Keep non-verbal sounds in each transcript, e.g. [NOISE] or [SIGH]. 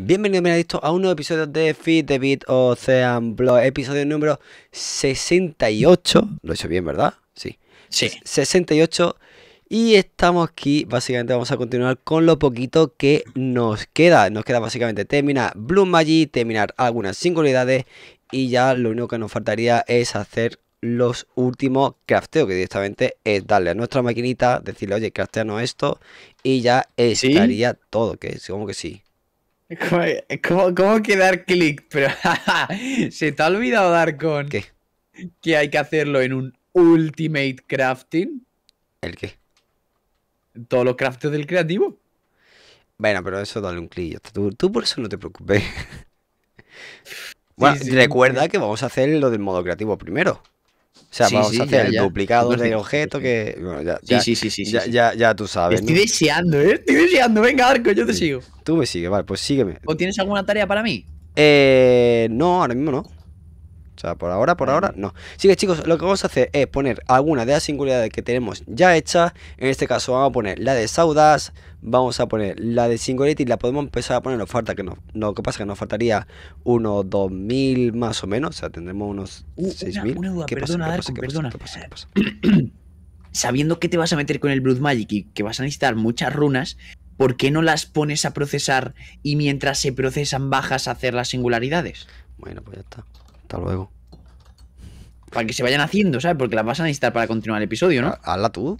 Bienvenidos, bienvenidos a un nuevo episodio de Feed the Beat Ocean Blog, episodio número 68. Lo he hecho bien, ¿verdad? Sí. Sí. 68. Y estamos aquí, básicamente vamos a continuar con lo poquito que nos queda. Nos queda básicamente terminar Bloom Magic, terminar algunas singularidades y ya lo único que nos faltaría es hacer los últimos crafteos, que directamente es darle a nuestra maquinita, decirle, oye, crafteanos esto, y ya estaría todo, que es que sí. ¿Cómo, cómo, que dar clic? Pero [LAUGHS] se te ha olvidado dar con. ¿Qué? Que hay que hacerlo en un Ultimate Crafting. ¿El qué? Todos los crafts del creativo. Bueno, pero eso dale un clic. Tú, por eso no te preocupes. [LAUGHS] bueno, recuerda que vamos a hacer lo del modo creativo primero. O sea, vamos a hacer el duplicado del objeto que. Bueno, ya, sí, sí, sí, sí, ya, ya, tú sabes. Estoy deseando, ¿eh? Estoy deseando. Venga, Arco, yo te sigo. Tú me sigues, vale, pues sígueme. ¿O tienes alguna tarea para mí? Eh, no, ahora mismo no. O sea, por ahora, por ahora, no. Así que chicos, lo que vamos a hacer es poner alguna de las singularidades que tenemos ya hechas. En este caso vamos a poner la de Saudas, vamos a poner la de Singularity, la podemos empezar a poner, falta que no, lo que pasa es que nos faltaría unos 2000 más o menos, o sea, tendremos unos 6000. Uh, una, duda, ¿Qué perdona, pasa? perdona. Pasa? pasa? [CLEARS THROAT] Sabiendo que te vas a meter con el Blood Magic y que vas a necesitar muchas runas, ¿por qué no las pones a procesar y mientras se procesan bajas a hacer las singularidades? Bueno, pues ya está. Hasta luego. Para que se vayan haciendo, ¿sabes? Porque las vas a necesitar para continuar el episodio, ¿no? Ah, hazla tú.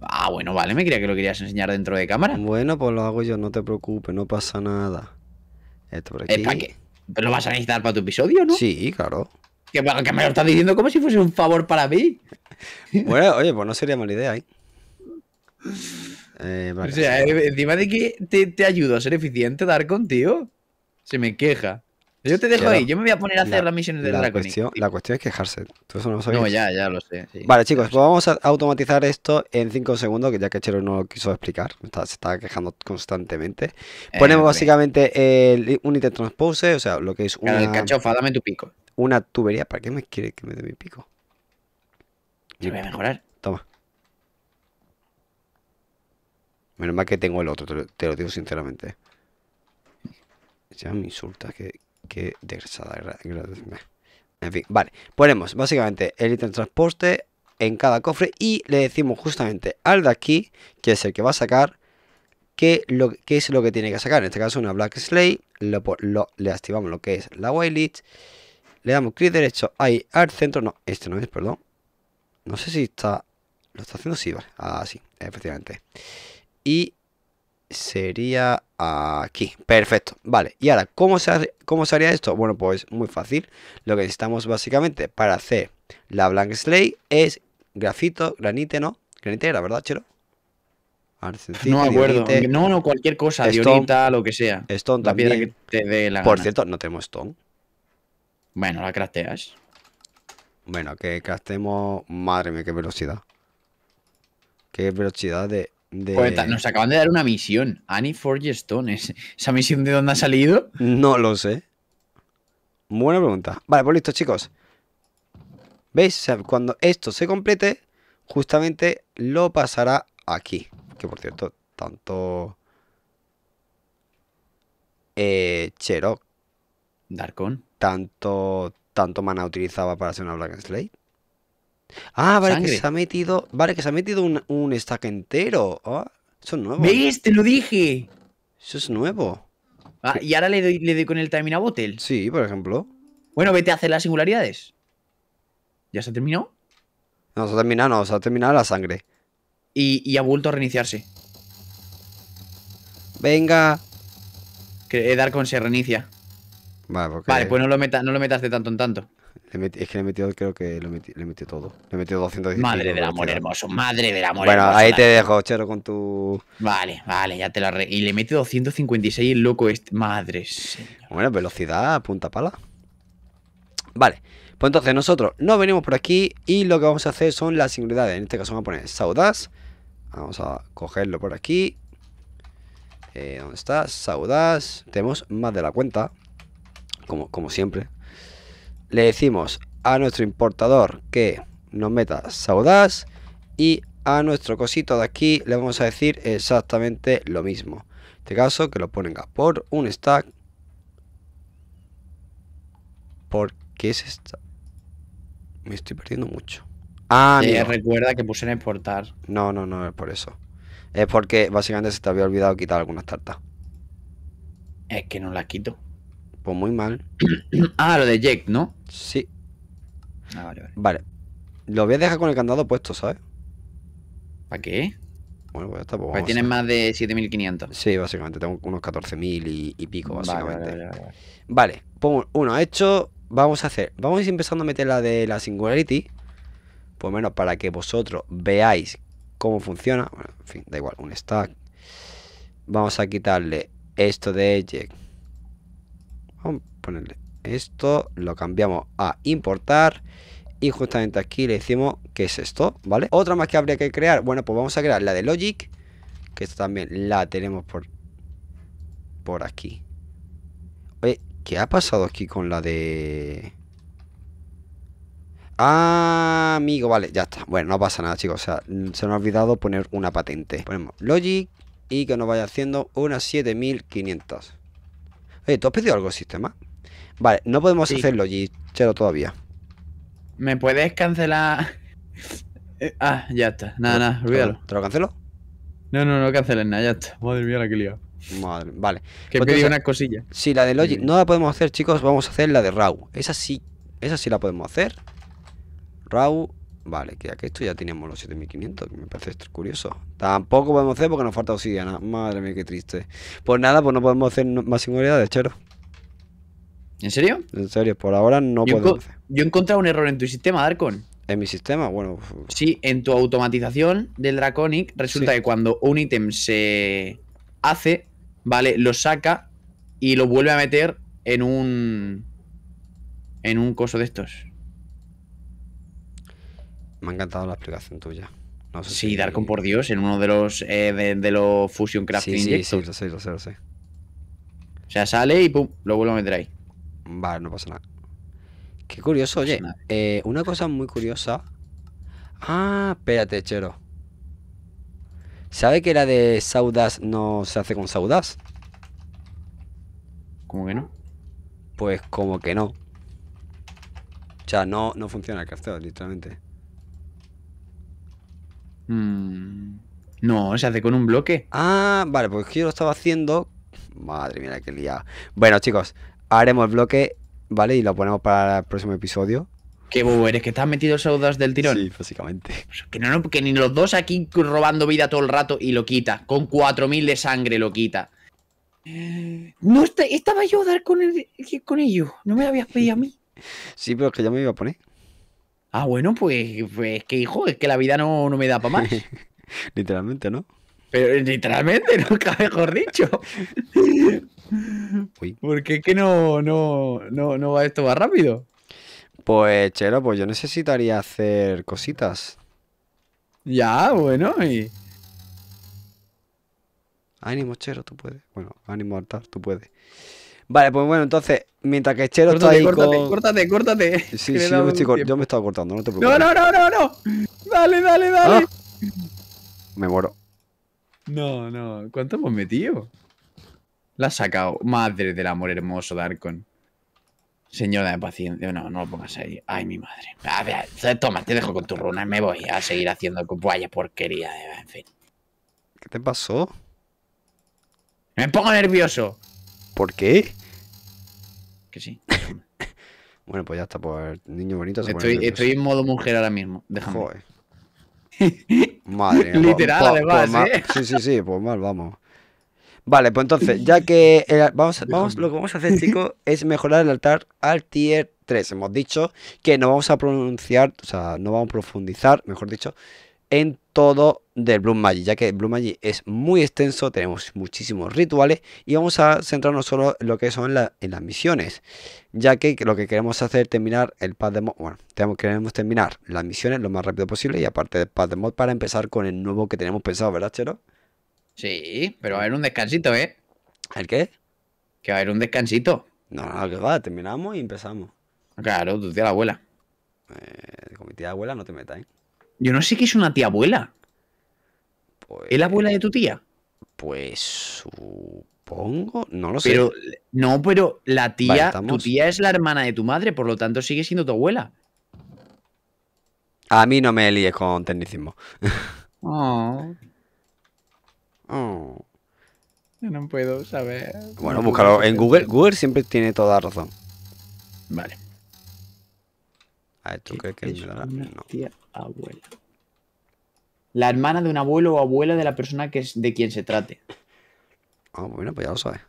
Ah, bueno, vale, me creía que lo querías enseñar dentro de cámara. Bueno, pues lo hago yo, no te preocupes, no pasa nada. Esto por eh, aquí. para qué? ¿Lo vas a necesitar para tu episodio, no? Sí, claro. Que, me lo estás diciendo como si fuese un favor para mí. [LAUGHS] Bueno, oye, pues no sería mala idea, ¿eh? eh o sea, eh, encima de que te, ayudo a ser eficiente, dar contigo. se me queja. Yo te dejo ahí, yo me voy a poner a hacer las misiones de la Cuestión, la cuestión es quejarse, tú eso no lo ya, ya lo sé. Vale, chicos, pues vamos a automatizar esto en 5 segundos, que ya que Chero no lo quiso explicar, se estaba quejando constantemente. Eh, Ponemos básicamente el, un item transpose, o sea, lo que es una... El cachofa, dame tu pico. Una tubería, ¿para qué me quiere que me dé mi pico? Yo voy a mejorar. Toma. Menos mal que tengo el otro, te lo, digo sinceramente. Ya me insulta, que, que desgraciada. En fin, vale. Ponemos básicamente el ítem transporte en cada cofre y le decimos justamente al de aquí, que es el que va a sacar, qué, lo, que es lo que tiene que sacar. En este caso una Black slate lo, lo, le activamos lo que es la Wildlist, le damos clic derecho ahí al centro, no, este no es, perdón. No sé si está, lo está haciendo, sí, vale, ah sí efectivamente. Y sería aquí. Perfecto. Vale. ¿Y ahora cómo se, cómo haría esto? Bueno, pues muy fácil. Lo que necesitamos básicamente para hacer la blank slate es grafito, granite, ¿no? Granite era, ¿verdad, Chero? no acuerdo. no, no, cualquier cosa. diorita, lo que sea. Stone también. Por cierto, no tenemos stone. Bueno, la crafteas. Bueno, que craftemos... Madre mía, qué velocidad. Qué velocidad de nos acaban de dar una misión. Annie Forge Stone. ¿Esa misión de dónde ha salido? No lo sé. Buena pregunta. Vale, pues listo, chicos. ¿Veis? cuando esto se complete, justamente lo pasará aquí. Que por cierto, tanto. Eh, Cherok. Darkon. Tanto, tanto mana utilizaba para hacer una Black Slate. Ah, vale, que se ha metido. Vale, que se ha metido un, un stack entero. Ah, eso es nuevo. ¿Ves? Te lo dije. Eso es nuevo. Ah, y ahora le doy, le con el timing a Bottle. Sí, por ejemplo. Bueno, vete a hacer las singularidades. ¿Ya se terminó? No, se ha terminado, no, se ha terminado la sangre. Y, ha vuelto a reiniciarse. Venga. Que eh, dar con se reinicia. Vale, pues no lo, meta, no lo metas de tanto en tanto es que le he metido creo que le metió, le todo. Le metido 215. Madre del amor hermoso, madre del amor hermoso. Bueno, ahí te dejo, Chero, con tu. Vale, vale, ya te la re... Y le mete 256 el loco este. Madre. Bueno, velocidad, punta pala. Vale. Pues entonces nosotros nos venimos por aquí y lo que vamos a hacer son las singularidades. En este caso vamos a poner Saudas Vamos a cogerlo por aquí. Eh, ¿Dónde está? Saudas Tenemos más de la cuenta. Como, como siempre le decimos a nuestro importador que nos meta Saudas y a nuestro cosito de aquí le vamos a decir exactamente lo mismo. En este caso que lo ponga por un stack. Porque es esta? Me estoy perdiendo mucho. Ah, no eh, recuerda que puse en exportar. No, no, no es por eso. Es porque básicamente se te había olvidado quitar algunas tartas. Es que no las quito. Pues muy mal. [CLEARS THROAT] ah, lo de Jack, ¿no? Sí. Ah, vale, vale. Lo voy a dejar con el candado puesto, ¿sabes? ¿Para qué? Bueno, pues ya está. Pues, pues tienes más de 7.500. Sí, básicamente. Tengo unos 14.000 y, pico, básicamente. Vale, vale, Pongo pues, uno hecho. Vamos a hacer. Vamos a ir empezando a meter la de la Singularity. Por menos para que vosotros veáis cómo funciona. Bueno, en fin, da igual. Un stack. Vamos a quitarle esto de Jack. Vamos a ponerle esto, lo cambiamos a importar y justamente aquí le decimos que es esto, ¿vale? Otra más que habría que crear, bueno, pues vamos a crear la de Logic, que esta también la tenemos por, por aquí. Oye, ¿qué ha pasado aquí con la de...? Ah, amigo, vale, ya está. Bueno, no pasa nada, chicos. O sea, se nos ha olvidado poner una patente. Ponemos Logic y que nos vaya haciendo unas 7500. ¿Eh? ¿tú has pedido algo sistema? Vale, no podemos hacer hacerlo, Gichero, todavía. ¿Me puedes cancelar? [LAUGHS] ah, ya está. Nada, nada, olvídalo. ¿Te lo cancelo? No, no, no canceles nada, ya está. Madre mía, la que liado. Madre, vale. Que pues pedí una cosilla? Sí, la de Logic. No la podemos hacer, chicos. Vamos a hacer la de Raw. Esa sí, esa sí la podemos hacer. Raw Vale, que aquí esto ya tenemos los 7500, que me parece curioso. Tampoco podemos hacer porque nos falta obsidiana. Madre mía, qué triste. Pues nada, pues no podemos hacer más singularidades, chero. ¿En serio? En serio, por ahora no podemos Yo he encontrado un error en tu sistema, Darkon. ¿En mi sistema? Bueno. Sí, en tu automatización del Draconic resulta que cuando un ítem se hace, vale, lo saca y lo vuelve a meter en un... En un coso de estos. Me ha encantado la explicación tuya. sí, dar Darkon, por Dios, en uno de los eh, de, los Fusion Crafting. Sí, sí, sí, sí, sé, lo sé, O sea, sale y pum, lo vuelvo ahí. Vale, no pasa nada. Qué curioso, oye. Eh, una cosa muy curiosa. Ah, espérate, chero. ¿Sabe que la de Saudas no se hace con Saudas? ¿Cómo que no? Pues como que no. O sea, no, no funciona el crafteo, literalmente. Mm. no, se hace con un bloque. Ah, vale, pues yo lo estaba haciendo. Madre mía, que liado. Bueno, chicos, haremos el bloque, ¿vale? Y lo ponemos para el próximo episodio. Qué bobo eres, que estás metido saudas del tirón. Sí, básicamente. Pues que, no, no, que ni los dos aquí robando vida todo el rato y lo quita. Con 4000 de sangre lo quita. Eh, no, este, estaba yo a dar con, el, con ello. No me lo habías pedido a mí. [LAUGHS] Sí, pero es que ya me iba a poner. Ah, bueno, pues, pues, es que hijo, es que la vida no, me da para más. [LAUGHS] literalmente, ¿no? Pero literalmente, [LAUGHS] nunca mejor dicho. [LAUGHS] ¿Por qué es que no, no, no, va esto más rápido. Pues, Chero, pues yo necesitaría hacer cositas. Ya, bueno, y. Ánimo, Chero, tú puedes. Bueno, ánimo, hartar tú puedes. Vale, pues bueno, entonces, mientras que Chelo está ahí córtate, con... Córtate, córtate, Sí, sí, yo me, estoy yo me, estaba cortando, no te preocupes. No, no, no, no, no. Dale, dale, dale. Ah. Me muero. No, no. ¿Cuánto hemos metido? La ha sacado. Madre del amor hermoso, Darkon. Señora de paciencia. No, no lo pongas ahí. Ay, mi madre. A ver, toma, te dejo con tus runas. Me voy a seguir haciendo vaya porquería. En fin. ¿Qué te pasó? Me pongo nervioso. ¿Por qué? sí. [LAUGHS] bueno, pues ya está, pues niño bonito. estoy, en modo mujer ahora mismo. Déjame. Joder. [LAUGHS] Pues, Literal, pues, además. Pues, ¿eh? Sí, sí, sí, pues mal, vamos. Vale, pues entonces, ya que. Eh, vamos, vamos, lo que vamos a hacer, chicos, [LAUGHS] es mejorar el altar al tier 3. Hemos dicho que no vamos a pronunciar, o sea, no vamos a profundizar, mejor dicho, en todo del Blue Magic, ya que Blue Magic es muy extenso, tenemos muchísimos rituales y vamos a centrarnos solo en lo que son en las misiones, ya que lo que queremos hacer es terminar el pad de mod, bueno, queremos terminar las misiones lo más rápido posible y aparte del pad de mod para empezar con el nuevo que tenemos pensado, ¿verdad, Chelo? Sí, pero va a haber un descansito, ¿eh? ¿El qué? Que va a haber un descansito. No, no, que va, terminamos y empezamos. Claro, tu tía la abuela. Eh, con mi tía abuela no te metas, ¿eh? Yo no sé qué es una tía abuela. Pues ¿Es la abuela de tu tía? Pues supongo, no lo pero, sé. No, pero la tía, tu tía es la hermana de tu madre, por lo tanto sigue siendo tu abuela. A mí no me líes con tecnicismo. [LAUGHS] Oh. Oh. no puedo saber. Bueno, búscalo en Google. Google siempre tiene toda razón. Vale. Ah, abuela? La hermana de un abuelo o abuela de la persona que es de quien se trate. Ah, bueno, pues ya lo sabes.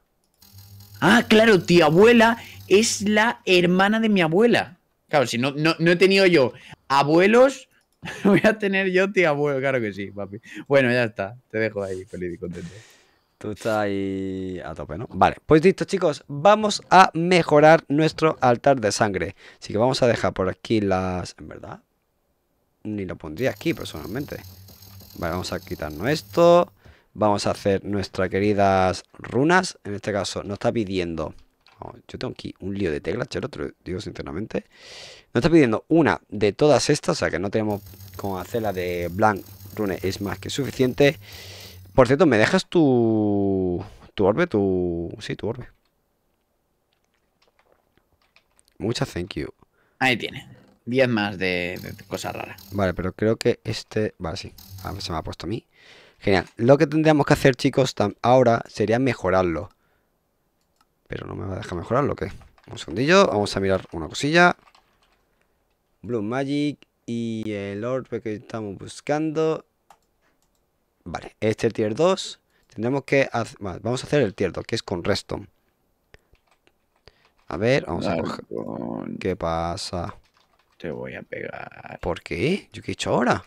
Ah, claro, tía abuela es la hermana de mi abuela. Claro, si no, no, he tenido yo abuelos, [LAUGHS] voy a tener yo tía abuela, Claro que sí, papi. Bueno, ya está. Te dejo ahí feliz y contento. Tú estás ahí a tope, ¿no? Vale, pues listo chicos, vamos a mejorar nuestro altar de sangre. Así que vamos a dejar por aquí las... En verdad, ni lo pondría aquí personalmente. Vale, vamos a quitarnos esto. Vamos a hacer nuestras queridas runas. En este caso nos está pidiendo... yo tengo aquí un lío de teclas, chero te lo digo sinceramente. Nos está pidiendo una de todas estas, o sea que no tenemos con hacerla de blank rune es más que suficiente. Por cierto, ¿me dejas tu. tu orbe? Tu. Sí, tu orbe. Muchas thank you. Ahí tiene. 10 más de, cosas raras. Vale, pero creo que este. Vale, sí. Ah, se me ha puesto a mí. Genial. Lo que tendríamos que hacer, chicos, ahora sería mejorarlo. Pero no me va a dejar mejorarlo, ¿qué? Un segundillo. Vamos a mirar una cosilla. Blue Magic y el orbe que estamos buscando Vale, este tier 2. Tendremos que... vamos a hacer el tier 2, que es con redstone. A ver, vamos a coger... ¿Qué pasa? Te voy a pegar. ¿Por qué? ¿Yo qué he hecho ahora?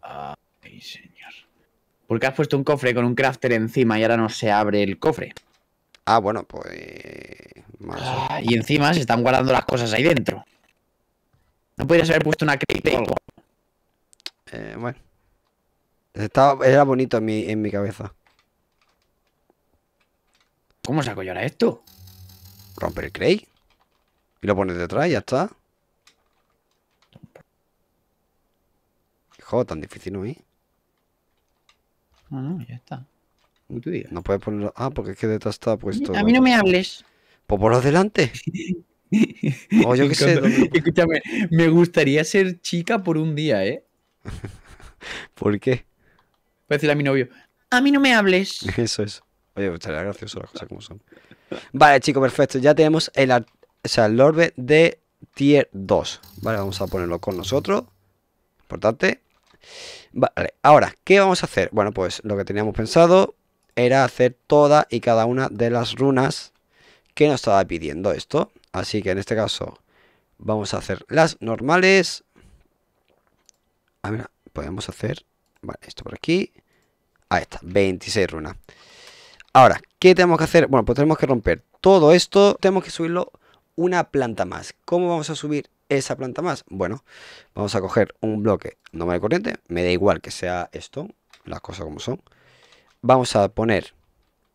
Ay, señor. Porque has puesto un cofre con un crafter encima y ahora no se abre el cofre. Ah, bueno, pues... Ah, y encima se están guardando las cosas ahí dentro. No podrías haber puesto una crítica Eh, bueno era bonito en mi, en mi cabeza. ¿Cómo saco yo ahora esto? Romper el Cray. Y lo pones detrás y ya está. Hijo, tan difícil no es. No, ah, no, ya está. no puedes ponerlo. Ah, porque es que detrás está puesto. A mí no me hables. Pues por delante. [LAUGHS] o yo qué sé. Escúchame, me gustaría ser chica por un día, ¿eh? [LAUGHS] ¿Por qué? Voy a decir a mi novio, a mí no me hables. [LAUGHS] Eso es. Oye, pues, estaría gracioso las cosas como son. Vale, chicos, perfecto. Ya tenemos el, o sea, el orbe de tier 2. Vale, vamos a ponerlo con nosotros. Importante. Vale, ahora, ¿qué vamos a hacer? Bueno, pues lo que teníamos pensado era hacer toda y cada una de las runas que nos estaba pidiendo esto. Así que en este caso vamos a hacer las normales. Ah, a ver, podemos hacer... Vale, esto por aquí. Ahí está, 26 runas. Ahora, ¿qué tenemos que hacer? Bueno, pues tenemos que romper todo esto, tenemos que subirlo una planta más. ¿Cómo vamos a subir esa planta más? Bueno, vamos a coger un bloque normal de corriente, me da igual que sea esto, las cosas como son. Vamos a poner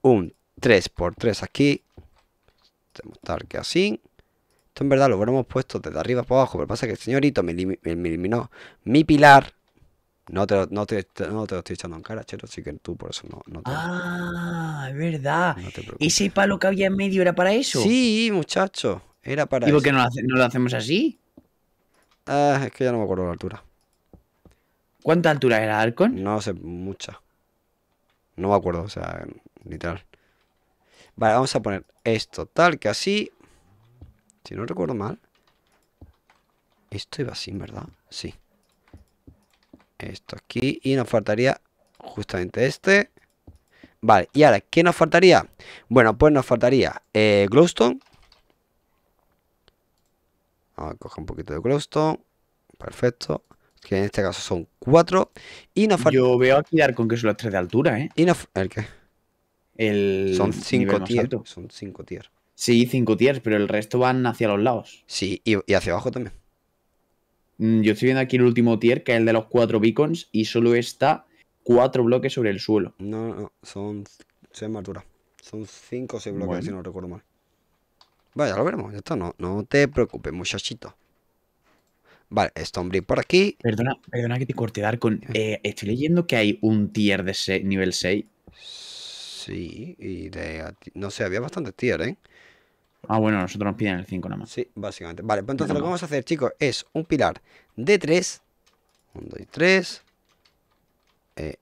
un 3x3 aquí, tenemos que así. Esto en verdad lo hubiéramos puesto desde arriba para abajo, pero pasa que el señorito me, eliminó mi pilar no te, lo, estoy echando en cara, chero así que tú por eso no, no Ah, es verdad. y ¿Ese palo que había en medio era para eso? Sí, muchacho, era para ¿Y por qué no lo, hacemos así? Ah, es que ya no me acuerdo la altura. ¿Cuánta altura era, Alcon? No sé, mucha. No me acuerdo, o sea, literal. Vale, vamos a poner esto tal que así. Si no recuerdo mal. Esto iba así, ¿verdad? Sí. Esto aquí. Y nos faltaría justamente este. Vale, y ahora, ¿qué nos faltaría? Bueno, pues nos faltaría eh, glowstone. Vamos a coger un poquito de glowstone. Perfecto. Que en este caso son cuatro. Y nos Yo veo aquí con que son las tres de altura, ¿eh? Y nos... ¿El qué? Son cinco tiers Son cinco tier. Sí, cinco tiers, pero el resto van hacia los lados. Sí, y hacia abajo también. Mm, yo estoy viendo aquí el último tier, que es el de los cuatro beacons, y solo está cuatro bloques sobre el suelo. No, no, son. seis más Son cinco o seis bloques, si no recuerdo mal. vaya ya lo veremos, ya está. No, no te preocupes, muchachito. Vale, Stonebrick por aquí. Perdona, perdona que te corte, dar eh. eh, estoy leyendo que hay un tier de nivel 6. Sí, y de, no sé, había bastantes tier, ¿eh? Ah, bueno, nosotros nos piden el 5 nada más. Sí, básicamente. Vale, pues entonces lo que vamos a hacer, chicos, es un pilar de 3. 1, 2 y 3. Eh,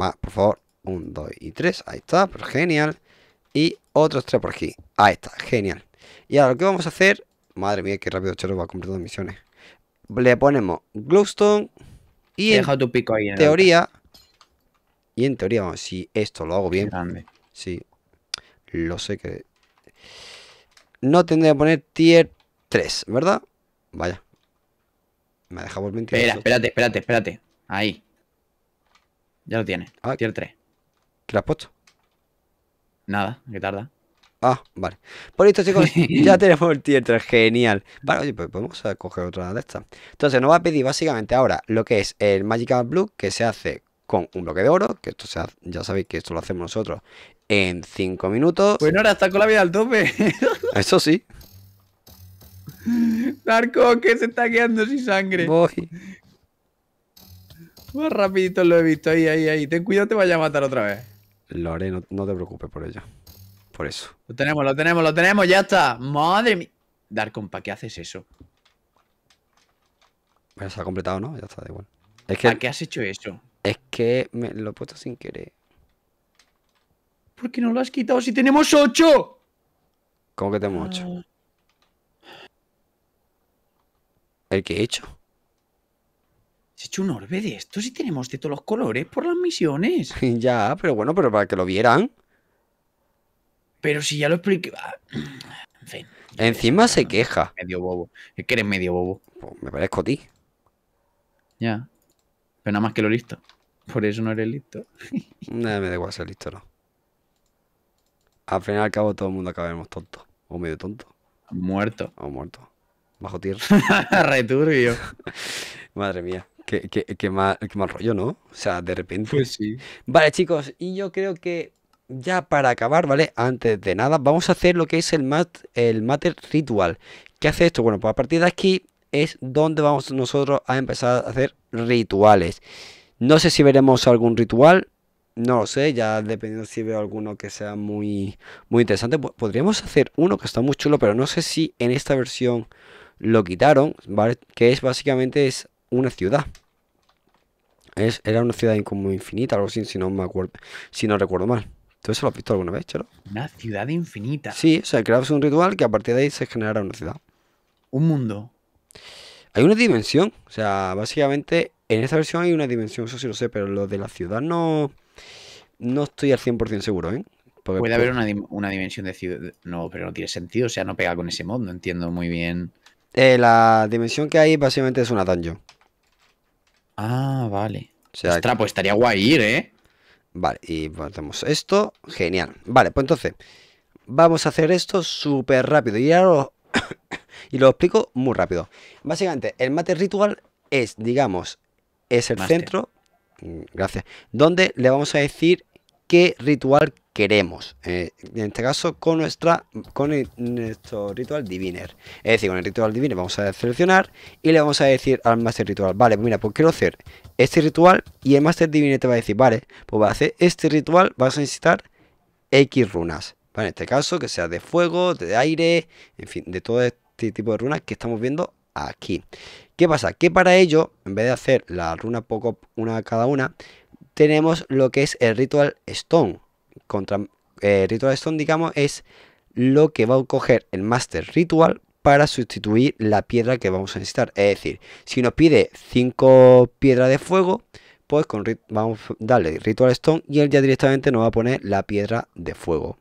va, por favor. 1, 2 y 3. Ahí está, pues genial. Y otros 3 por aquí. Ahí está, genial. Y ahora lo que vamos a hacer... Madre mía, qué rápido Chero va a dos misiones. Le ponemos glowstone. Y Deja en tu pico ahí en teoría... Y en teoría, vamos si esto lo hago bien... Sí, lo sé que no tendría que poner tier 3, ¿verdad? Vaya. Me ha dejado mentir. Espera, espérate, espérate, espérate. Ahí. Ya lo tiene. Ah. tier 3. ¿Qué le has puesto? Nada, que tarda. Ah, vale. Por esto, chicos, [LAUGHS] ya tenemos el tier 3. Genial. Vale, oye, pues podemos coger otra de estas. Entonces, nos va a pedir básicamente ahora lo que es el Magical Blue, que se hace con un bloque de oro, que esto se ya sabéis que esto lo hacemos nosotros en 5 minutos. Bueno, ahora está con la vida al tope. [LAUGHS] Eso sí. Narco, que se está quedando sin sangre. Voy. Más rapidito lo he visto. Ahí, ahí, ahí. Ten cuidado, te vaya a matar otra vez. Lo haré, no, te preocupes por ella. Por eso. Lo tenemos, lo tenemos, lo tenemos, ya está. Madre mía. Darkon, ¿para qué haces eso? Bueno, se ha completado, ¿no? Ya está, da igual. Es ¿Para qué has hecho eso? Es que me lo he puesto sin querer. ¿Por qué no lo has quitado si tenemos ocho? ¿Cómo que tenemos ocho? Ah. ¿El que he hecho? ha hecho un orbe de esto. Si tenemos de todos los colores por las misiones. [LAUGHS] ya, pero bueno, pero para que lo vieran. Pero si ya lo expliqué. en fin. Encima se ah, queja. Medio bobo. Es que eres medio bobo. Pues me parezco a ti. Ya. Pero nada más que lo listo. Por eso no eres listo. [LAUGHS] nada, me da igual ser listo, no al final y al cabo todo el mundo acabemos tonto. O medio tonto. Muerto. O muerto. Bajo tierra. [LAUGHS] Returbio. [LAUGHS] Madre mía. Qué, qué, mal, rollo, ¿no? O sea, de repente. Pues sí. Vale, chicos, y yo creo que ya para acabar, ¿vale? Antes de nada, vamos a hacer lo que es el, mat, el Matter Ritual. ¿Qué hace esto? Bueno, pues a partir de aquí es donde vamos nosotros a empezar a hacer rituales. No sé si veremos algún ritual, no lo sé, ya dependiendo si veo alguno que sea muy, muy interesante. Podríamos hacer uno que está muy chulo, pero no sé si en esta versión lo quitaron, ¿vale? Que es básicamente es una ciudad. era una ciudad como infinita, algo así, si no, me acuerdo, si no recuerdo mal. ¿Tú eso lo has visto alguna vez, Chelo? Una ciudad infinita. Sí, o sea, creamos un ritual que a partir de ahí se generara una ciudad. Un mundo. Hay una dimensión, o sea, básicamente en esta versión hay una dimensión, eso sí lo sé, pero lo de la ciudad no... No estoy al 100% seguro, ¿eh? Puede haber una, dimensión de ciudad. No, pero no tiene sentido. O sea, no pega con ese mod. No entiendo muy bien. Eh, la dimensión que hay básicamente es una dungeon. Ah, vale. O sea, pues estaría guay ir, ¿eh? Vale, y ponemos esto. Genial. Vale, pues entonces. Vamos a hacer esto súper rápido. Y lo... [COUGHS] y lo explico muy rápido. Básicamente, el Mate Ritual es, digamos, es el centro. Mm, gracias. Donde le vamos a decir qué ritual queremos. Eh, en este caso, con, nuestra, con nuestro ritual diviner. Es decir, con el ritual diviner vamos a seleccionar y le vamos a decir al master ritual, vale, pues mira, pues quiero hacer este ritual y el master diviner te va a decir, vale, pues a hacer este ritual vas a necesitar X runas. en este caso, que sea de fuego, de aire, en fin, de todo este tipo de runas que estamos viendo aquí. ¿Qué pasa? Que para ello, en vez de hacer la runa poco una cada una, tenemos lo que es el Ritual Stone. Contra, eh, Ritual Stone, digamos, es lo que va a coger el Master Ritual para sustituir la piedra que vamos a necesitar. Es decir, si nos pide 5 piedras de fuego, pues con, vamos a darle Ritual Stone y él ya directamente nos va a poner la piedra de fuego.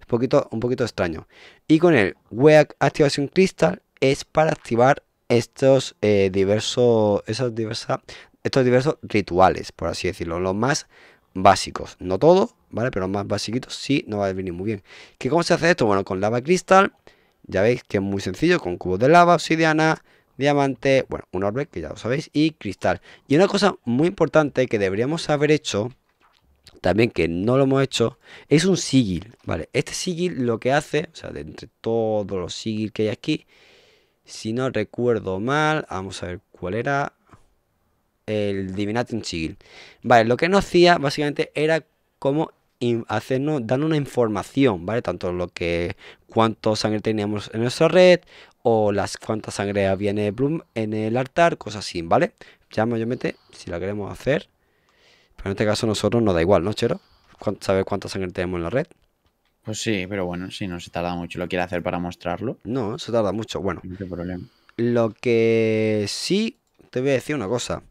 Un poquito, un poquito extraño. Y con el Weak Activation Crystal es para activar estos eh, diversos, esas diversas estos diversos rituales, por así decirlo, los más básicos, no todo, ¿vale? Pero los más básicos sí no va a venir muy bien. ¿Qué cómo se hace esto? Bueno, con lava cristal, ya veis que es muy sencillo, con cubos de lava, obsidiana, diamante, bueno, un orbe que ya lo sabéis, y cristal. Y una cosa muy importante que deberíamos haber hecho, también que no lo hemos hecho, es un sigil, ¿vale? Este sigil lo que hace, o sea, de entre todos los sigil que hay aquí, si no recuerdo mal, vamos a ver cuál era, el Divinating Chill Vale, lo que no hacía básicamente era como hacernos, darnos una información, ¿vale? Tanto lo que, cuánto sangre teníamos en nuestra red, o las cuánta sangre había en el, en el altar, cosas así, ¿vale? Ya mete si la queremos hacer, pero en este caso nosotros nos da igual, ¿no, Chero? ¿Sabes cuánta sangre tenemos en la red? Pues sí, pero bueno, si no se tarda mucho, ¿lo quiere hacer para mostrarlo? No, se tarda mucho, bueno. No problema. Lo que sí te voy a decir una cosa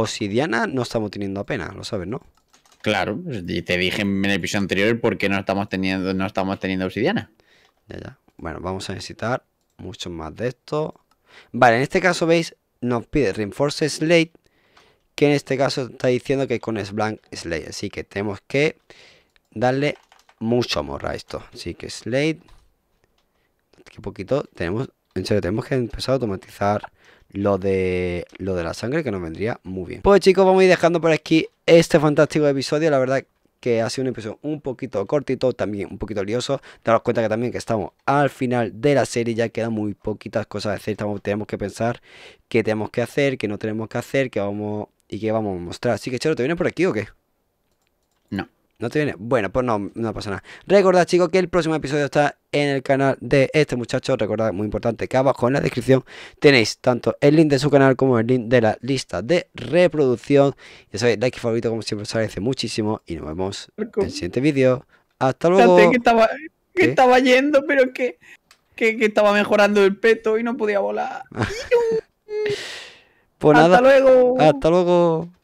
obsidiana no estamos teniendo apenas, lo sabes, ¿no? Claro, te dije en el episodio anterior por qué no estamos teniendo, no estamos teniendo obsidiana. Ya, ya. Bueno, vamos a necesitar mucho más de esto. Vale, en este caso, veis, nos pide Reinforce Slate, que en este caso está diciendo que con Blank Slate. Así que tenemos que darle mucho amor a esto. Así que Slate, que poquito tenemos, en serio, tenemos que empezar a automatizar lo de, lo de la sangre, que nos vendría muy bien. Pues chicos, vamos a ir dejando por aquí este fantástico episodio. La verdad que ha sido un episodio un poquito cortito, también un poquito lioso. Daros cuenta que también que estamos al final de la serie, ya quedan muy poquitas cosas a hacer. tenemos que pensar qué tenemos que hacer, qué no tenemos que hacer, qué vamos y qué vamos a mostrar. Así que, Chero, ¿te viene por aquí o qué? ¿No te viene? Bueno, pues no, no pasa nada. Recordad, chicos, que el próximo episodio está en el canal de este muchacho. Recordad, muy importante, que abajo en la descripción tenéis tanto el link de su canal como el link de la lista de reproducción. Ya sabéis, like favorito, como siempre, os agradece muchísimo. Y nos vemos en el siguiente vídeo. Hasta luego. Que estaba, que estaba yendo, pero que, que, estaba mejorando el peto y no podía volar. [LAUGHS] Pues nada. Hasta luego. Hasta luego.